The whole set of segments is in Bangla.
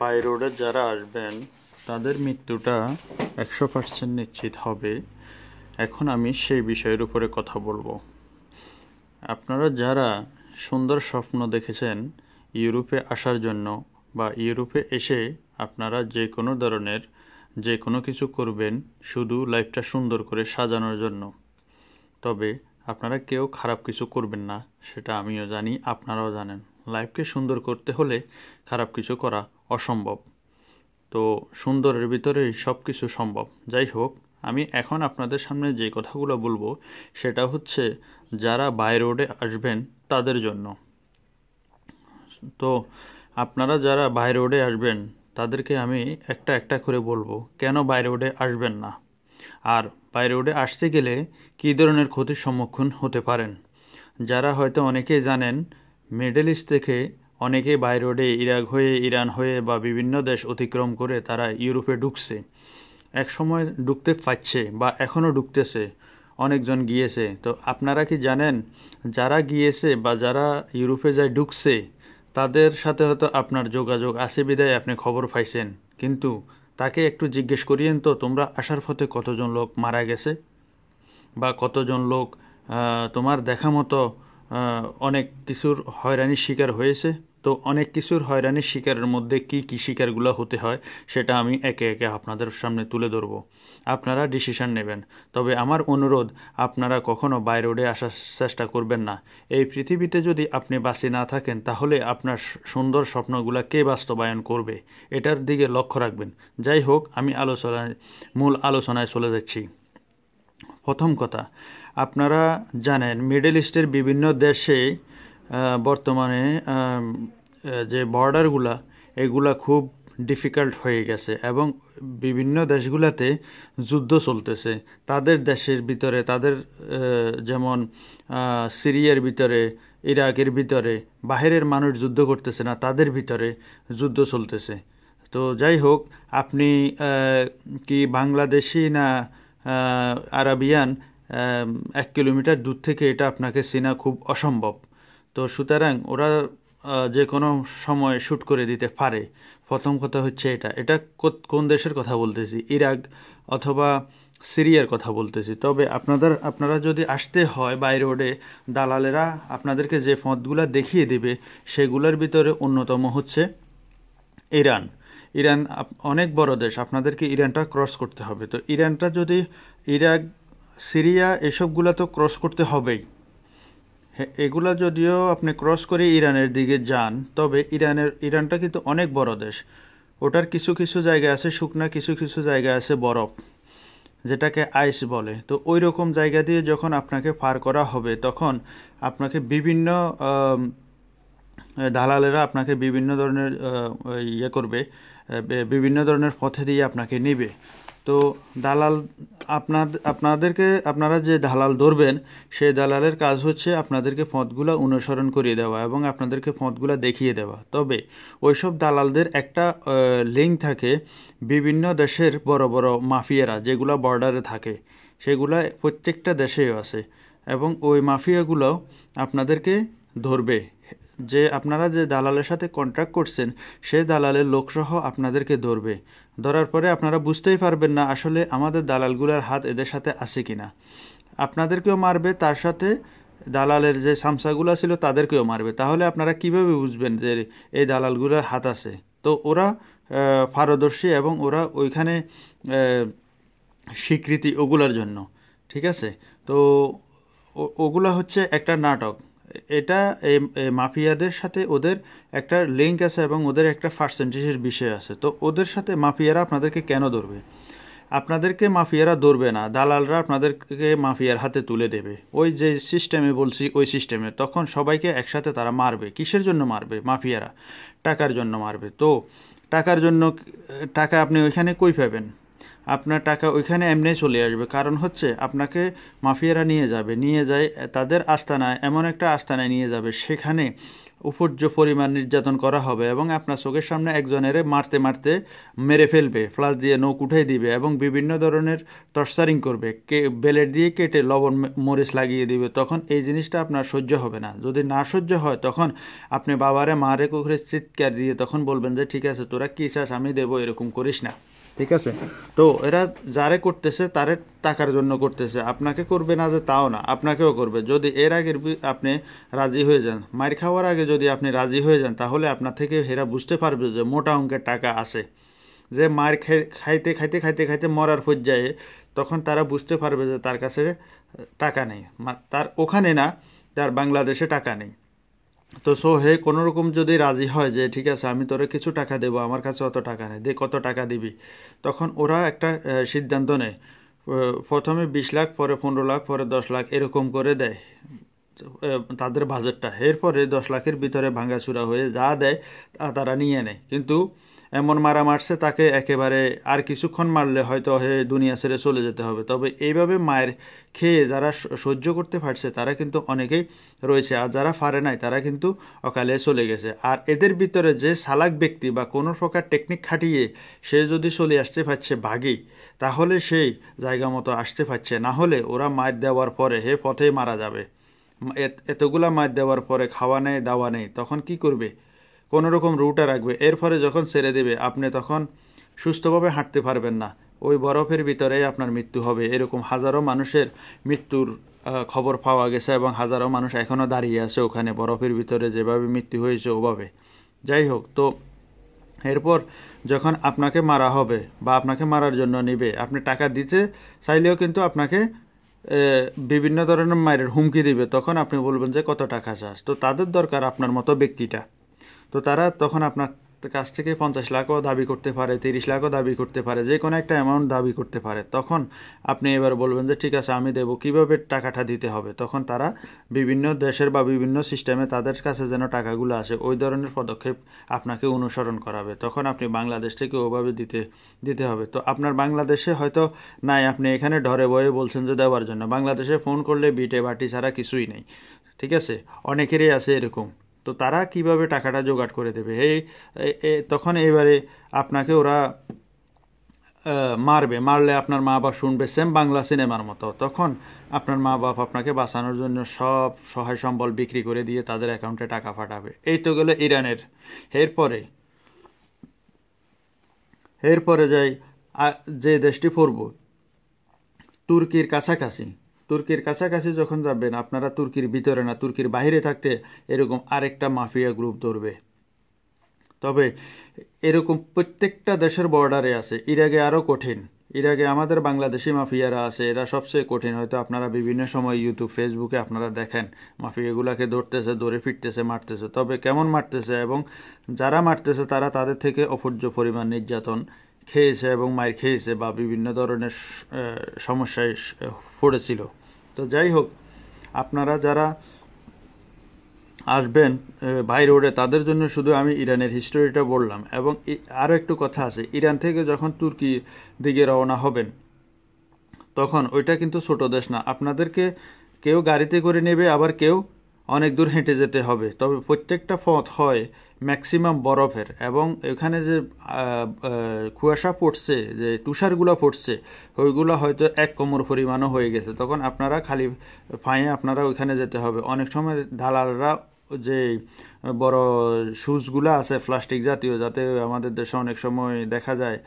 বাই রোডে যারা আসবেন তাদের মৃত্যুটা একশো পার্সেন্ট নিশ্চিত হবে এখন আমি সেই বিষয়ের উপরে কথা বলবো আপনারা যারা সুন্দর স্বপ্ন দেখেছেন ইউরোপে আসার জন্য বা ইউরোপে এসে আপনারা যে কোনো ধরনের যে কোনো কিছু করবেন শুধু লাইফটা সুন্দর করে সাজানোর জন্য তবে আপনারা কেউ খারাপ কিছু করবেন না সেটা আমিও জানি আপনারাও জানেন লাইফকে সুন্দর করতে হলে খারাপ কিছু করা অসম্ভব তো সুন্দরের ভিতরে সব কিছু সম্ভব যাই হোক আমি এখন আপনাদের সামনে যে কথাগুলো বলবো সেটা হচ্ছে যারা বাই রোডে আসবেন তাদের জন্য তো আপনারা যারা বাই রোডে আসবেন তাদেরকে আমি একটা একটা করে বলবো কেন বাই রোডে আসবেন না আর বাই রোডে আসতে গেলে কী ধরনের ক্ষতির সম্মুখীন হতে পারেন যারা হয়তো অনেকেই জানেন মিডল ইস্ট থেকে অনেকে বাই রোডে ইরাক হয়ে ইরান হয়ে বা বিভিন্ন দেশ অতিক্রম করে তারা ইউরোপে ঢুকছে এক সময় ঢুকতে পারছে বা এখনও ঢুকতেছে অনেকজন গিয়েছে তো আপনারা কি জানেন যারা গিয়েছে বা যারা ইউরোপে যায় ঢুকছে তাদের সাথে হয়তো আপনার যোগাযোগ আছে বিদায় আপনি খবর পাইছেন কিন্তু তাকে একটু জিজ্ঞেস করিয়েন তো তোমরা আসার পথে কতজন লোক মারা গেছে বা কতজন লোক তোমার দেখা মতো অনেক কিছুর হয়রানির শিকার হয়েছে তো অনেক কিছুর হয়রানির শিকারের মধ্যে কি কি শিকারগুলো হতে হয় সেটা আমি একে একে আপনাদের সামনে তুলে ধরব আপনারা ডিসিশন নেবেন তবে আমার অনুরোধ আপনারা কখনো বাই রোডে আসার চেষ্টা করবেন না এই পৃথিবীতে যদি আপনি বাসি না থাকেন তাহলে আপনার সুন্দর স্বপ্নগুলা কে বাস্তবায়ন করবে এটার দিকে লক্ষ্য রাখবেন যাই হোক আমি আলোচনায় মূল আলোচনায় চলে যাচ্ছি প্রথম কথা আপনারা জানেন মিডল ইস্টের বিভিন্ন দেশে বর্তমানে যে বর্ডারগুলা এগুলা খুব ডিফিকাল্ট হয়ে গেছে এবং বিভিন্ন দেশগুলোতে যুদ্ধ চলতেছে তাদের দেশের ভিতরে তাদের যেমন সিরিয়ার ভিতরে ইরাকের ভিতরে বাহিরের মানুষ যুদ্ধ করতেছে না তাদের ভিতরে যুদ্ধ চলতেছে তো যাই হোক আপনি কি বাংলাদেশি না আরাবিয়ান এক কিলোমিটার দূর থেকে এটা আপনাকে চেনা খুব অসম্ভব তো সুতরাং ওরা যে কোনো সময় শ্যুট করে দিতে পারে প্রথম কথা হচ্ছে এটা এটা কোন দেশের কথা বলতেছি ইরাক অথবা সিরিয়ার কথা বলতেছি তবে আপনাদের আপনারা যদি আসতে হয় বাই রোডে দালালেরা আপনাদেরকে যে পথগুলো দেখিয়ে দেবে সেগুলোর ভিতরে অন্যতম হচ্ছে ইরান ইরান অনেক বড় দেশ আপনাদেরকে ইরানটা ক্রস করতে হবে তো ইরানটা যদি ইরাক সিরিয়া এসবগুলো তো ক্রস করতে হবেই হ্যাঁ, এগুলা যদিও আপনি ক্রস করে ইরানের দিকে যান তবে ইরানের ইরানটা কিন্তু অনেক বড় দেশ ওটার কিছু কিছু জায়গা আছে শুকনা কিছু কিছু জায়গা আছে বরফ যেটাকে আইস বলে তো ওই রকম জায়গা দিয়ে যখন আপনাকে পার করা হবে তখন আপনাকে বিভিন্ন দালালেরা আপনাকে বিভিন্ন ধরনের ইয়ে করবে বিভিন্ন ধরনের পথে দিয়ে আপনাকে নেবে তো দালাল আপনাদের আপনাদেরকে আপনারা যে দালাল ধরবেন সেই দালালের কাজ হচ্ছে আপনাদেরকে পথগুলো অনুসরণ করিয়ে দেওয়া এবং আপনাদেরকে পথগুলো দেখিয়ে দেওয়া তবে ওইসব দালালদের একটা লিঙ্ক থাকে বিভিন্ন দেশের বড় বড় মাফিয়ারা যেগুলো বর্ডারে থাকে সেগুলো প্রত্যেকটা দেশেও আছে এবং ওই মাফিয়াগুলো আপনাদেরকে ধরবে যে আপনারা যে দালালের সাথে কন্ট্রাক্ট করছেন সে দালালের লোকসহ আপনাদেরকে ধরবে ধরার পরে আপনারা বুঝতেই পারবেন না আসলে আমাদের দালালগুলোর হাত এদের সাথে আছে কি না আপনাদেরকেও মারবে তার সাথে দালালের যে সামসাগুলো ছিল তাদেরকেও মারবে তাহলে আপনারা কিভাবে বুঝবেন যে এই দালালগুলোর হাত আছে তো ওরা পারদর্শী এবং ওরা ওইখানে স্বীকৃতি ওগুলার জন্য ঠিক আছে তো ওগুলা হচ্ছে একটা নাটক এটা এই মাফিয়াদের সাথে ওদের একটা লিঙ্ক আছে এবং ওদের একটা পার্সেন্টেজের বিষয় আছে তো ওদের সাথে মাফিয়ারা আপনাদেরকে কেন ধরবে আপনাদেরকে মাফিয়ারা ধরবে না দালালরা আপনাদেরকে মাফিয়ার হাতে তুলে দেবে ওই যে সিস্টেমে বলছি ওই সিস্টেমে তখন সবাইকে একসাথে তারা মারবে কিসের জন্য মারবে মাফিয়ারা টাকার জন্য মারবে তো টাকার জন্য টাকা আপনি ওইখানে কই পাবেন আপনার টাকা ওইখানে এমনি চলে আসবে কারণ হচ্ছে আপনাকে মাফিয়ারা নিয়ে যাবে নিয়ে যায় তাদের আস্তানায় এমন একটা আস্তানায় নিয়ে যাবে সেখানে উপর্য পরিমাণ নির্যাতন করা হবে এবং আপনার চোখের সামনে একজনের মারতে মারতে মেরে ফেলবে ফ্লাস দিয়ে নৌক উঠাই দিবে এবং বিভিন্ন ধরনের তসারিং করবে কে বেলেট দিয়ে কেটে লবণ মরিচ লাগিয়ে দিবে তখন এই জিনিসটা আপনার সহ্য হবে না যদি না সহ্য হয় তখন আপনি বাবারে মারে কুকুরে চিৎকার দিয়ে তখন বলবেন যে ঠিক আছে তোরা কী চাস আমি দেবো এরকম করিস না ঠিক আছে তো এরা যারে করতেছে তারে টাকার জন্য করতেছে আপনাকে করবে না যে তাও না আপনাকেও করবে যদি এর আগের আপনি রাজি হয়ে যান মার খাওয়ার আগে যদি আপনি রাজি হয়ে যান তাহলে আপনার থেকে হেরা বুঝতে পারবে যে মোটা অঙ্কের টাকা আছে যে মার খাইতে খাইতে খাইতে খাইতে মরার পর্যায়ে তখন তারা বুঝতে পারবে যে তার কাছে টাকা নেই তার ওখানে না তার বাংলাদেশে টাকা নেই তো সো হে কোনোরকম যদি রাজি হয় যে ঠিক আছে আমি তোরে কিছু টাকা দেবো আমার কাছে অত টাকা নেই দে কত টাকা দিবি তখন ওরা একটা সিদ্ধান্ত নেয় প্রথমে বিশ লাখ পরে পনেরো লাখ পরে দশ লাখ এরকম করে দেয় তাদের বাজেটটা এরপরে দশ লাখের ভিতরে ভাঙাচুরা হয়ে যা দেয় তা তারা নিয়ে নেয় কিন্তু এমন মারা মারছে তাকে একেবারে আর কিছুক্ষণ মারলে হয়তো হে দুনিয়া ছেড়ে চলে যেতে হবে তবে এইভাবে মায়ের খেয়ে যারা সহ্য করতে পারছে তারা কিন্তু অনেকেই রয়েছে আর যারা পারে নাই তারা কিন্তু অকালে চলে গেছে আর এদের ভিতরে যে সালাক ব্যক্তি বা কোনো প্রকার টেকনিক খাটিয়ে সে যদি চলে আসতে পারছে বাঘে তাহলে সেই জায়গা মতো আসতে পারছে না হলে ওরা মায়ের দেওয়ার পরে হে পথেই মারা যাবে এতগুলা মাছ দেওয়ার পরে খাওয়া নেই দাওয়া নেই তখন কি করবে কোনো রকম রুটা রাখবে এরপরে যখন ছেড়ে দেবে আপনি তখন সুস্থভাবে হাঁটতে পারবেন না ওই বরফের ভিতরে আপনার মৃত্যু হবে এরকম হাজারো মানুষের মৃত্যুর খবর পাওয়া গেছে এবং হাজারো মানুষ এখনও দাঁড়িয়ে আছে ওখানে বরফের ভিতরে যেভাবে মৃত্যু হয়েছে ওভাবে যাই হোক তো এরপর যখন আপনাকে মারা হবে বা আপনাকে মারার জন্য নেবে আপনি টাকা দিতে চাইলেও কিন্তু আপনাকে বিভিন্ন ধরনের মায়ের হুমকি দিবে তখন আপনি বলবেন যে কত টাকা চাস তো তাদের দরকার আপনার মতো ব্যক্তিটা তো তারা তখন আপনার কাছ থেকে পঞ্চাশ লাখও দাবি করতে পারে তিরিশ লাখও দাবি করতে পারে যে কোনো একটা অ্যামাউন্ট দাবি করতে পারে তখন আপনি এবার বলবেন যে ঠিক আছে আমি দেবো কীভাবে টাকাটা দিতে হবে তখন তারা বিভিন্ন দেশের বা বিভিন্ন সিস্টেমে তাদের কাছে যেন টাকাগুলো আসে ওই ধরনের পদক্ষেপ আপনাকে অনুসরণ করাবে তখন আপনি বাংলাদেশ থেকে ওভাবে দিতে দিতে হবে তো আপনার বাংলাদেশে হয়তো নাই আপনি এখানে ঢরে বয়ে বলছেন যে দেওয়ার জন্য বাংলাদেশে ফোন করলে বিটে বাটি ছাড়া কিছুই নেই ঠিক আছে অনেকেরই আছে এরকম তো তারা কিভাবে টাকাটা জোগাড় করে দেবে এই তখন এবারে আপনাকে ওরা মারবে মারলে আপনার মা বাপ শুনবে সেম বাংলা সিনেমার মতো তখন আপনার মা বাপ আপনাকে বাঁচানোর জন্য সব সহায় সম্বল বিক্রি করে দিয়ে তাদের অ্যাকাউন্টে টাকা ফাটাবে এই তো গেলো ইরানের এরপরে এরপরে যাই যে দেশটি পড়ব তুর্কির কাছাকাছি তুর্কির কাছাকাছি যখন যাবেন আপনারা তুর্কির ভিতরে না তুর্কির বাইরে থাকতে এরকম আরেকটা মাফিয়া গ্রুপ ধরবে তবে এরকম প্রত্যেকটা দেশের বর্ডারে আছে ইরাকে আরও কঠিন ইরাকে আমাদের বাংলাদেশি মাফিয়ারা আছে এরা সবচেয়ে কঠিন হয়তো আপনারা বিভিন্ন সময় ইউটিউব ফেসবুকে আপনারা দেখেন মাফিয়াগুলোকে ধরতেছে ধরে ফিরতেছে মারতেছে তবে কেমন মারতেছে এবং যারা মারতেছে তারা তাদের থেকে অপূর্য পরিমাণ নির্যাতন খেয়েছে এবং মায়ের খেয়েছে বা বিভিন্ন ধরনের সমস্যায় পড়েছিল তো যাই হোক আপনারা যারা আসবেন বাই রোডে তাদের জন্য শুধু আমি ইরানের হিস্টোরিটা বললাম এবং আরও একটু কথা আছে ইরান থেকে যখন তুর্কি দিকে রওনা হবেন তখন ওইটা কিন্তু ছোট দেশ না আপনাদেরকে কেউ গাড়িতে করে নেবে আবার কেউ অনেক দূর হেঁটে যেতে হবে তবে প্রত্যেকটা পথ হয় ম্যাক্সিমাম বরফের এবং এখানে যে কুয়াশা পড়ছে যে তুষারগুলো পড়ছে ওইগুলো হয়তো এক কোমর পরিমাণও হয়ে গেছে তখন আপনারা খালি ফাঁয়ে আপনারা ওইখানে যেতে হবে অনেক সময় দালালরা যে বড় শুজগুলো আছে প্লাস্টিক জাতীয় যাতে আমাদের দেশে অনেক সময় দেখা যায়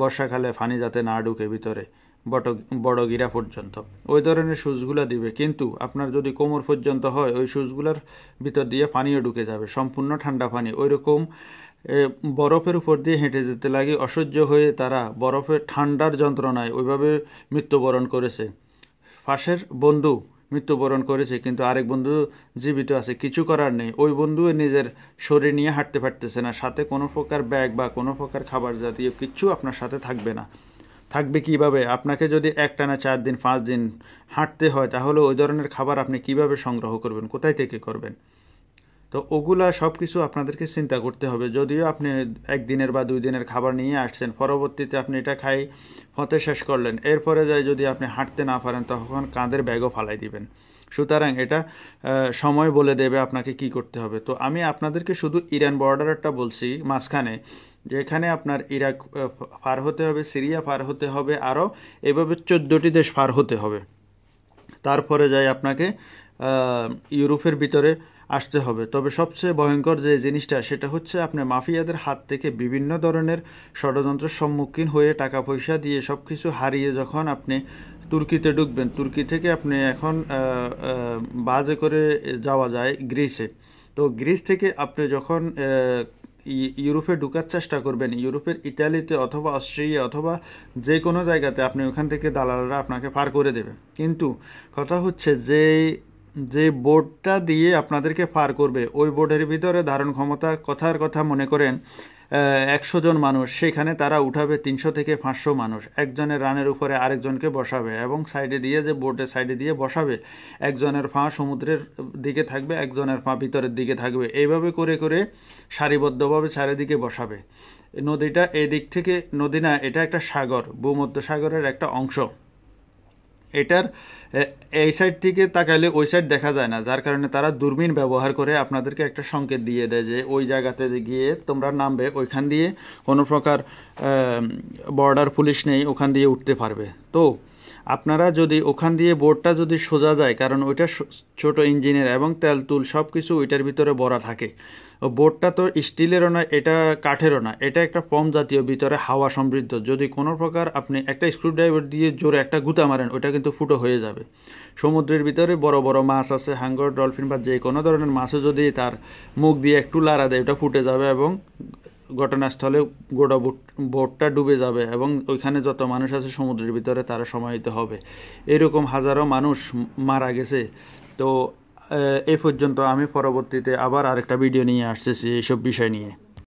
বর্ষাকালে ফানি যাতে না ঢুকে ভিতরে বট বড় গিরা পর্যন্ত ওই ধরনের শুজগুলো দিবে কিন্তু আপনার যদি কোমর পর্যন্ত হয় ওই শুজগুলোর ভিতর দিয়ে পানিও ঢুকে যাবে সম্পূর্ণ ঠান্ডা পানি ওই রকম বরফের উপর দিয়ে হেঁটে যেতে লাগে অসহ্য হয়ে তারা বরফের ঠান্ডার যন্ত্রণায় ওইভাবে মৃত্যুবরণ করেছে পাশের বন্ধু মৃত্যুবরণ করেছে কিন্তু আরেক বন্ধু জীবিত আছে কিছু করার নেই ওই বন্ধু নিজের শরীর নিয়ে হাঁটতে পারতেছে না সাথে কোনো প্রকার ব্যাগ বা কোনো প্রকার খাবার জাতীয় কিছু আপনার সাথে থাকবে না থাকবে কিভাবে আপনাকে যদি একটানা চার দিন পাঁচ দিন হাঁটতে হয় তাহলে ওই ধরনের খাবার আপনি কিভাবে সংগ্রহ করবেন কোথায় থেকে করবেন তো ওগুলা সব কিছু আপনাদেরকে চিন্তা করতে হবে যদিও আপনি একদিনের বা দুই দিনের খাবার নিয়ে আসছেন পরবর্তীতে আপনি এটা খাই ফতে শেষ করলেন এরপরে যাই যদি আপনি হাঁটতে না পারেন তখন কাঁধের ব্যাগও ফালাই দিবেন সুতরাং এটা সময় বলে দেবে আপনাকে কি করতে হবে তো আমি আপনাদেরকে শুধু ইরান বর্ডারটা বলছি মাঝখানে যেখানে আপনার ইরাক পার হতে হবে সিরিয়া পার হতে হবে আরও এভাবে চোদ্দোটি দেশ পার হতে হবে তারপরে যাই আপনাকে ইউরোপের ভিতরে আসতে হবে তবে সবচেয়ে ভয়ঙ্কর যে জিনিসটা সেটা হচ্ছে আপনি মাফিয়াদের হাত থেকে বিভিন্ন ধরনের ষড়যন্ত্রের সম্মুখীন হয়ে টাকা পয়সা দিয়ে সব কিছু হারিয়ে যখন আপনি তুর্কিতে ঢুকবেন তুর্কি থেকে আপনি এখন বাজে করে যাওয়া যায় গ্রিসে তো গ্রিস থেকে আপনি যখন ইউরোপে ঢুকার চেষ্টা করবেন ইউরোপের ইতালিতে অথবা অস্ট্রেলিয়া অথবা যে কোনো জায়গাতে আপনি ওখান থেকে দালালরা আপনাকে পার করে দেবে কিন্তু কথা হচ্ছে যে যে বোর্ডটা দিয়ে আপনাদেরকে পার করবে ওই বোর্ডের ভিতরে ধারণ ক্ষমতা কথার কথা মনে করেন একশো জন মানুষ সেখানে তারা উঠাবে তিনশো থেকে পাঁচশো মানুষ একজনের রানের উপরে আরেকজনকে বসাবে এবং সাইডে দিয়ে যে বোর্ডের সাইডে দিয়ে বসাবে একজনের ফা সমুদ্রের দিকে থাকবে একজনের ফা ভিতরের দিকে থাকবে এইভাবে করে করে সারিবদ্ধভাবে চারিদিকে বসাবে নদীটা এদিক থেকে নদী না এটা একটা সাগর ভূমধ্য সাগরের একটা অংশ এটার এই সাইড থেকে তাকাইলে ওই সাইড দেখা যায় না যার কারণে তারা দূরবীন ব্যবহার করে আপনাদেরকে একটা সংকেত দিয়ে দেয় যে ওই জায়গাতে গিয়ে তোমরা নামবে ওইখান দিয়ে কোনো প্রকার বর্ডার পুলিশ নেই ওখান দিয়ে উঠতে পারবে তো আপনারা যদি ওখান দিয়ে বোর্ডটা যদি সোজা যায় কারণ ওইটা ছোট ইঞ্জিনের এবং তেল তুল সব কিছু ওইটার ভিতরে বড়া থাকে বোর্ডটা তো স্টিলেরও না এটা কাঠেরও না এটা একটা পম জাতীয় ভিতরে হাওয়া সমৃদ্ধ যদি কোনো প্রকার আপনি একটা স্ক্রুড্রাইভার দিয়ে জোরে একটা গুঁতা মারেন ওটা কিন্তু ফুটো হয়ে যাবে সমুদ্রের ভিতরে বড় বড় মাছ আছে হাঙ্গর ডলফিন বা যে কোনো ধরনের মাছও যদি তার মুখ দিয়ে একটু লাড়া দেয় ওটা ফুটে যাবে এবং ঘটনাস্থলে গোটা বোটটা ডুবে যাবে এবং ওইখানে যত মানুষ আছে সমুদ্রের ভিতরে তারা সমাহিত হবে এরকম হাজারো মানুষ মারা গেছে তো এ পর্যন্ত আমি পরবর্তীতে আবার আরেকটা ভিডিও নিয়ে আসতেছি এইসব বিষয় নিয়ে